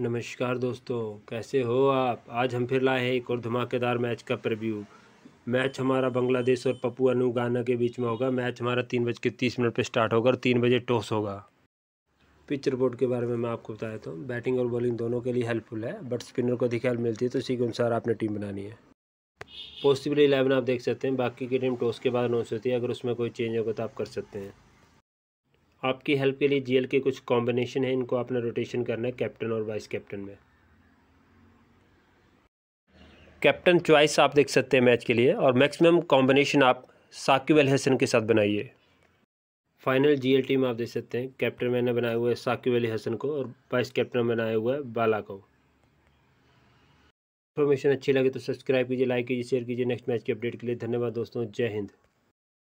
नमस्कार दोस्तों कैसे हो आप आज हम फिर लाए हैं एक और धमाकेदार मैच का प्रव्यू मैच हमारा बांग्लादेश और पपुआ नू गाना के बीच में होगा मैच हमारा तीन बज के तीस मिनट पर स्टार्ट होगा और तीन बजे टॉस होगा पिच रिपोर्ट के बारे में मैं आपको बता देता हूँ बैटिंग और बॉलिंग दोनों के लिए हेल्पफुल है बट स्पिनर को अधिक हेल्प मिलती है तो उसी के अनुसार आपने टीम बनानी है पॉसिबल इलेवन आप देख सकते हैं बाकी की टीम टॉस के बाद अनाउंस होती है अगर उसमें कोई चेंज होगा तो आप कर सकते हैं आपकी हेल्प के लिए जीएल के कुछ कॉम्बिनेशन हैं इनको आपने रोटेशन करना है कैप्टन और वाइस कैप्टन में कैप्टन चॉइस आप देख सकते हैं मैच के लिए और मैक्सिमम कॉम्बिनेशन आप साकिब अल हसन के साथ बनाइए फाइनल जीएल टीम आप देख सकते हैं कैप्टन मैंने बनाया हुआ है साकिब अली हसन को और वाइस कैप्टन बनाया हुआ है बाला को इन्फॉर्मेशन अच्छी लगे तो सब्सक्राइब कीजिए लाइक कीजिए शेयर कीजिए नेक्स्ट मैच के अपडेट के लिए धन्यवाद दोस्तों जय हिंद